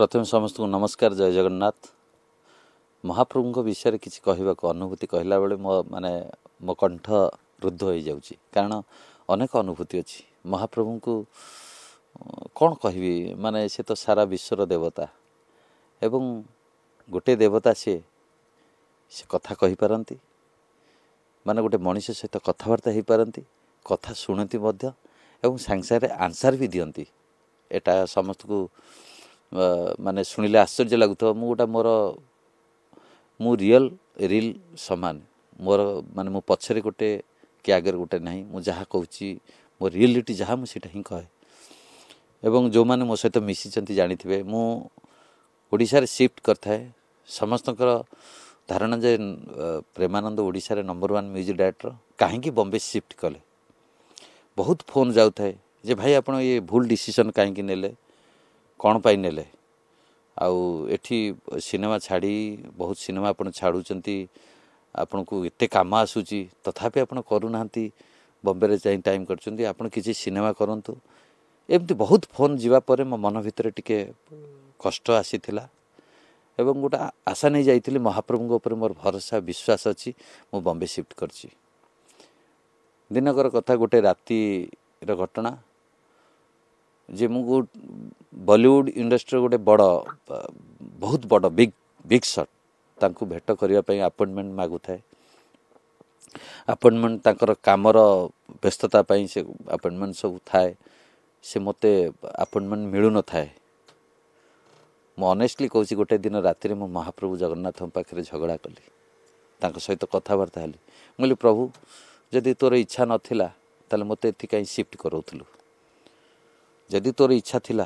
ପ୍ରଥମେ ସମସ୍ତଙ୍କୁ ନମସ୍କାର ଜୟ ଜଗନ୍ନାଥ ମହାପ୍ରଭୁଙ୍କ ବିଷୟରେ କିଛି କହିବାକୁ ଅନୁଭୂତି କହିଲାବେଳେ ମୋ ମାନେ ମୋ କଣ୍ଠ ରୁଦ୍ଧ ହୋଇଯାଉଛି କାରଣ ଅନେକ ଅନୁଭୂତି ଅଛି ମହାପ୍ରଭୁଙ୍କୁ କ'ଣ କହିବି ମାନେ ସେ ତ ସାରା ବିଶ୍ୱର ଦେବତା ଏବଂ ଗୋଟିଏ ଦେବତା ସିଏ ସେ କଥା କହିପାରନ୍ତି ମାନେ ଗୋଟେ ମଣିଷ ସହିତ କଥାବାର୍ତ୍ତା ହୋଇପାରନ୍ତି କଥା ଶୁଣନ୍ତି ମଧ୍ୟ ଏବଂ ସାଙ୍ଗେ ସାଙ୍ଗରେ ଆନ୍ସାର୍ ବି ଦିଅନ୍ତି ଏଇଟା ସମସ୍ତଙ୍କୁ ମାନେ ଶୁଣିଲେ ଆଶ୍ଚର୍ଯ୍ୟ ଲାଗୁଥିବ ମୁଁ ଗୋଟେ ମୋର ମୁଁ ରିଅଲ୍ ରିଲ୍ ସମାନ ମୋର ମାନେ ମୋ ପଛରେ ଗୋଟେ କି ଆଗରେ ଗୋଟେ ନାହିଁ ମୁଁ ଯାହା କହୁଛି ମୋ ରିଆଲିଟି ଯାହା ମୁଁ ସେଇଟା ହିଁ କହେ ଏବଂ ଯେଉଁମାନେ ମୋ ସହିତ ମିଶିଛନ୍ତି ଜାଣିଥିବେ ମୁଁ ଓଡ଼ିଶାରେ ସିଫ୍ଟ କରିଥାଏ ସମସ୍ତଙ୍କର ଧାରଣା ଯେ ପ୍ରେମାନନ୍ଦ ଓଡ଼ିଶାରେ ନମ୍ବର ୱାନ୍ ମ୍ୟୁଜିକ୍ ଡାଇରେକ୍ଟର କାହିଁକି ବମ୍ବେ ସିଫ୍ଟ କଲେ ବହୁତ ଫୋନ୍ ଯାଉଥାଏ ଯେ ଭାଇ ଆପଣ ଇଏ ଭୁଲ ଡିସିସନ୍ କାହିଁକି ନେଲେ କ'ଣ ପାଇଁ ନେଲେ ଆଉ ଏଠି ସିନେମା ଛାଡ଼ି ବହୁତ ସିନେମା ଆପଣ ଛାଡ଼ୁଛନ୍ତି ଆପଣଙ୍କୁ ଏତେ କାମ ଆସୁଛି ତଥାପି ଆପଣ କରୁନାହାନ୍ତି ବମ୍ବେରେ ଯାଇ ଟାଇମ୍ କରୁଛନ୍ତି ଆପଣ କିଛି ସିନେମା କରନ୍ତୁ ଏମିତି ବହୁତ ଫୋନ୍ ଯିବା ପରେ ମୋ ମନ ଭିତରେ ଟିକିଏ କଷ୍ଟ ଆସିଥିଲା ଏବଂ ଗୋଟେ ଆଶା ନେଇ ଯାଇଥିଲି ମହାପ୍ରଭୁଙ୍କ ଉପରେ ମୋର ଭରସା ବିଶ୍ୱାସ ଅଛି ମୁଁ ବମ୍ବେ ସିଫ୍ଟ କରିଛି ଦିନକର କଥା ଗୋଟେ ରାତିର ଘଟଣା ଯେ ମୁଁ ବଲିଉଡ ଇଣ୍ଡଷ୍ଟ୍ରିର ଗୋଟେ ବଡ଼ ବହୁତ ବଡ଼ ବିଗ୍ ବିଗ୍ ସଟ୍ ତାଙ୍କୁ ଭେଟ କରିବା ପାଇଁ ଆପଏଣ୍ଟମେଣ୍ଟ ମାଗୁଥାଏ ଆପଏଣ୍ଟମେଣ୍ଟ ତାଙ୍କର କାମର ବ୍ୟସ୍ତତା ପାଇଁ ସେ ଆପଏଣ୍ଟମେଣ୍ଟ ସବୁ ଥାଏ ସେ ମୋତେ ଆପଏଣ୍ଟମେଣ୍ଟ ମିଳୁନଥାଏ ମୁଁ ଅନେଷ୍ଟଲି କହୁଛି ଗୋଟେ ଦିନ ରାତିରେ ମୁଁ ମହାପ୍ରଭୁ ଜଗନ୍ନାଥଙ୍କ ପାଖରେ ଝଗଡ଼ା କଲି ତାଙ୍କ ସହିତ କଥାବାର୍ତ୍ତା ହେଲି ମୁଁ କହିଲି ପ୍ରଭୁ ଯଦି ତୋର ଇଚ୍ଛା ନଥିଲା ତାହେଲେ ମୋତେ ଏଥିପାଇଁ ସିଫ୍ଟ କରାଉଥିଲୁ ଯଦି ତୋର ଇଚ୍ଛା ଥିଲା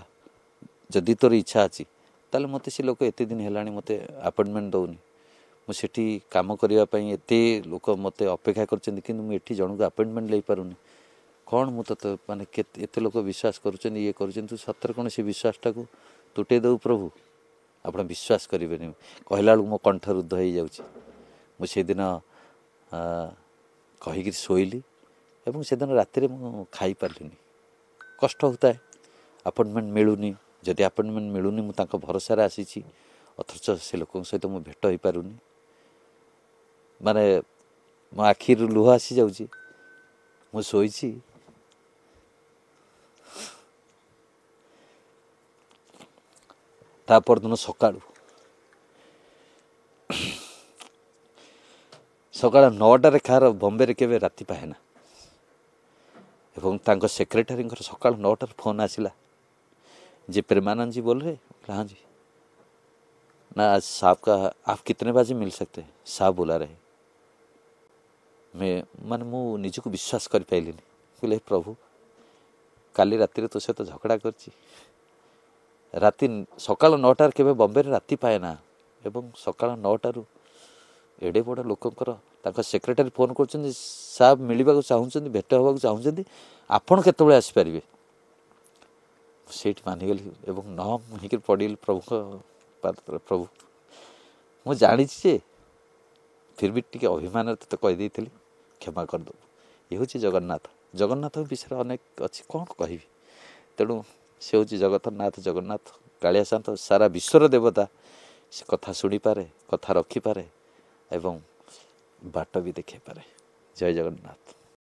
ଯଦି ତୋର ଇଚ୍ଛା ଅଛି ତାହେଲେ ମୋତେ ସେ ଲୋକ ଏତେ ଦିନ ହେଲାଣି ମୋତେ ଆପଏଣ୍ଟମେଣ୍ଟ ଦେଉନି ମୁଁ ସେଠି କାମ କରିବା ପାଇଁ ଏତେ ଲୋକ ମୋତେ ଅପେକ୍ଷା କରିଛନ୍ତି କିନ୍ତୁ ମୁଁ ଏଠି ଜଣଙ୍କୁ ଆପଏଣ୍ଟମେଣ୍ଟ ନେଇପାରୁନି କ'ଣ ମୁଁ ତୋତେ ମାନେ କେତେ ଏତେ ଲୋକ ବିଶ୍ୱାସ କରୁଛନ୍ତି ଇଏ କରୁଛନ୍ତି ସତରେ କ'ଣ ସେ ବିଶ୍ୱାସଟାକୁ ତୁଟେଇ ଦେଉ ପ୍ରଭୁ ଆପଣ ବିଶ୍ୱାସ କରିବେନି କହିଲା ବେଳକୁ ମୋ କଣ୍ଠ ରୁଦ୍ଧ ହେଇଯାଉଛି ମୁଁ ସେଦିନ କହିକିରି ଶୋଇଲି ଏବଂ ସେଦିନ ରାତିରେ ମୁଁ ଖାଇପାରିଲିନି କଷ୍ଟ ହେଉଥାଏ ଆପଏଣ୍ଟମେଣ୍ଟ ମିଳୁନି ଯଦି ଆପଏଣ୍ଟମେଣ୍ଟ ମିଳୁନି ମୁଁ ତାଙ୍କ ଭରସାରେ ଆସିଛି ଅଥଚ ସେ ଲୋକଙ୍କ ସହିତ ମୁଁ ଭେଟ ହୋଇପାରୁନି ମାନେ ମୋ ଆଖିରୁ ଲୁହ ଆସିଯାଉଛି ମୁଁ ଶୋଇଛି ତା ପରଦିନ ସକାଳୁ ସକାଳ ନଅଟାରେ କାହାର ବମ୍ବେରେ କେବେ ରାତି ପାହେନା ଏବଂ ତାଙ୍କ ସେକ୍ରେଟାରୀଙ୍କର ସକାଳ ନଅଟାରେ ଫୋନ୍ ଆସିଲା जी प्रेमानंद जी बोल रहे बोला हाँ जी ना आज साहब का आप कितने बजे मिल सकते हैं साहब बोला रहे मैं মানে ମୁଁ ନିଜକୁ ବିଶ୍ୱାସ କରିପାରିଲିନି କହିଲେ ପ୍ରଭୁ କାଲି ରାତିରେ ତୋ ସହିତ ଝଗଡ଼ା କରିଛି ରାତି ସକାଳ ନଅଟାରେ କେବେ ବମ୍ବେରେ ରାତି ପାଏ ନା ଏବଂ ସକାଳ ନଅଟାରୁ ଏଡ଼େ ବଡ଼ ଲୋକଙ୍କର ତାଙ୍କ ସେକ୍ରେଟାରୀ ଫୋନ୍ କରୁଛନ୍ତି ସାର୍ ମିଳିବାକୁ ଚାହୁଁଛନ୍ତି ଭେଟ ହେବାକୁ ଚାହୁଁଛନ୍ତି ଆପଣ କେତେବେଳେ ଆସିପାରିବେ ସେଇଠି ମାନିଗଲି ଏବଂ ନ ହେଇକିରି ପଡ଼ିଗଲି ପ୍ରଭୁଙ୍କ ପାଦରେ ପ୍ରଭୁ ମୁଁ ଜାଣିଛି ଯେ ଫିର୍ ବି ଟିକେ ଅଭିମାନରେ ତୋତେ କହିଦେଇଥିଲି କ୍ଷମା କରିଦେବୁ ଏ ହେଉଛି ଜଗନ୍ନାଥ ଜଗନ୍ନାଥଙ୍କ ବିଷୟରେ ଅନେକ ଅଛି କ'ଣ କହିବି ତେଣୁ ସେ ହେଉଛି ଜଗତନାଥ ଜଗନ୍ନାଥ କାଳିଆ ସାନ୍ତ ସାରା ବିଶ୍ୱର ଦେବତା ସେ କଥା ଶୁଣିପାରେ କଥା ରଖିପାରେ ଏବଂ ବାଟ ବି ଦେଖାଇପାରେ ଜୟ ଜଗନ୍ନାଥ